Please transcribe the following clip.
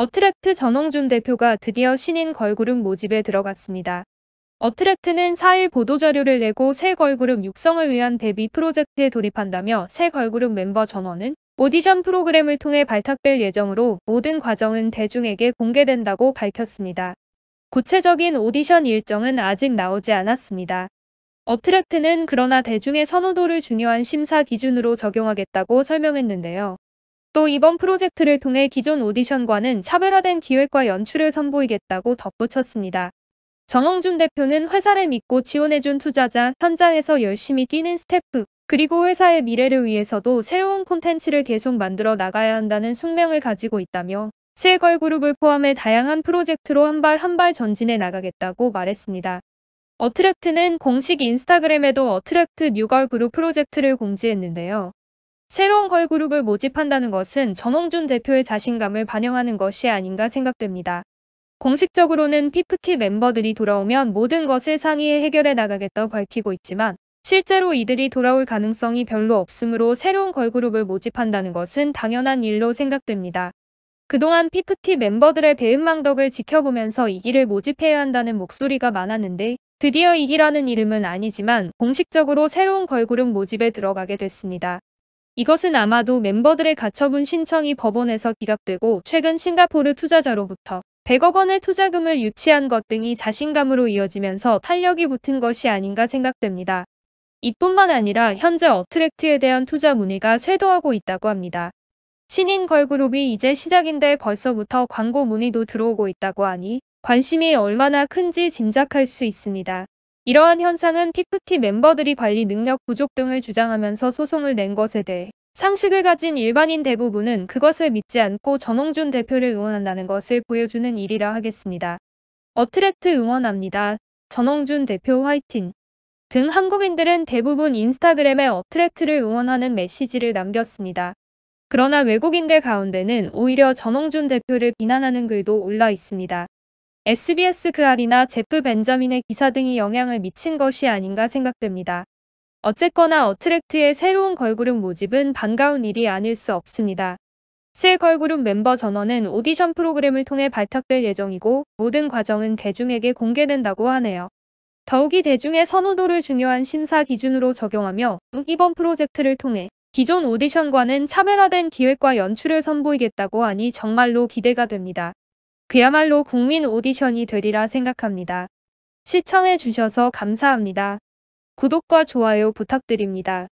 어트랙트 전홍준 대표가 드디어 신인 걸그룹 모집에 들어갔습니다. 어트랙트는 4일 보도자료를 내고 새 걸그룹 육성을 위한 데뷔 프로젝트에 돌입한다며 새 걸그룹 멤버 전원은 오디션 프로그램을 통해 발탁될 예정으로 모든 과정은 대중에게 공개된다고 밝혔습니다. 구체적인 오디션 일정은 아직 나오지 않았습니다. 어트랙트는 그러나 대중의 선호도를 중요한 심사 기준으로 적용하겠다고 설명했는데요. 또 이번 프로젝트를 통해 기존 오디션과는 차별화된 기획과 연출을 선보이겠다고 덧붙였습니다. 정홍준 대표는 회사를 믿고 지원해준 투자자, 현장에서 열심히 뛰는 스태프, 그리고 회사의 미래를 위해서도 새로운 콘텐츠를 계속 만들어 나가야 한다는 숙명을 가지고 있다며 새 걸그룹을 포함해 다양한 프로젝트로 한 발 한 발 전진해 나가겠다고 말했습니다. 어트랙트는 공식 인스타그램에도 어트랙트 뉴걸그룹 프로젝트를 공지했는데요. 새로운 걸그룹을 모집한다는 것은 정홍준 대표의 자신감을 반영하는 것이 아닌가 생각됩니다. 공식적으로는 피프티 멤버들이 돌아오면 모든 것을 상의해 해결해 나가겠다 고 밝히고 있지만 실제로 이들이 돌아올 가능성이 별로 없으므로 새로운 걸그룹을 모집한다는 것은 당연한 일로 생각됩니다. 그동안 피프티 멤버들의 배은망덕을 지켜보면서 이기를 모집해야 한다는 목소리가 많았는데 드디어 이기라는 이름은 아니지만 공식적으로 새로운 걸그룹 모집에 들어가게 됐습니다. 이것은 아마도 멤버들의 가처분 신청이 법원에서 기각되고 최근 싱가포르 투자자로부터 100억 원의 투자금을 유치한 것 등이 자신감으로 이어지면서 탄력이 붙은 것이 아닌가 생각됩니다. 이뿐만 아니라 현재 어트랙트에 대한 투자 문의가 쇄도하고 있다고 합니다. 신인 걸그룹이 이제 시작인데 벌써부터 광고 문의도 들어오고 있다고 하니 관심이 얼마나 큰지 짐작할 수 있습니다. 이러한 현상은 피프티 멤버들이 관리 능력 부족 등을 주장하면서 소송을 낸 것에 대해 상식을 가진 일반인 대부분은 그것을 믿지 않고 정홍준 대표를 응원한다는 것을 보여주는 일이라 하겠습니다. 어트랙트 응원합니다. 전홍준 대표 화이팅 등 한국인들은 대부분 인스타그램에 어트랙트를 응원하는 메시지를 남겼습니다. 그러나 외국인들 가운데는 오히려 전홍준 대표를 비난하는 글도 올라 있습니다. SBS 그알이나 제프 벤자민의 기사 등이 영향을 미친 것이 아닌가 생각됩니다. 어쨌거나 어트랙트의 새로운 걸그룹 모집은 반가운 일이 아닐 수 없습니다. 새 걸그룹 멤버 전원은 오디션 프로그램을 통해 발탁될 예정이고 모든 과정은 대중에게 공개된다고 하네요. 더욱이 대중의 선호도를 중요한 심사 기준으로 적용하며 음, 이번 프로젝트를 통해 기존 오디션과는 차별화된 기획과 연출을 선보이겠다고 하니 정말로 기대가 됩니다. 그야말로 국민 오디션이 되리라 생각합니다. 시청해주셔서 감사합니다. 구독과 좋아요 부탁드립니다.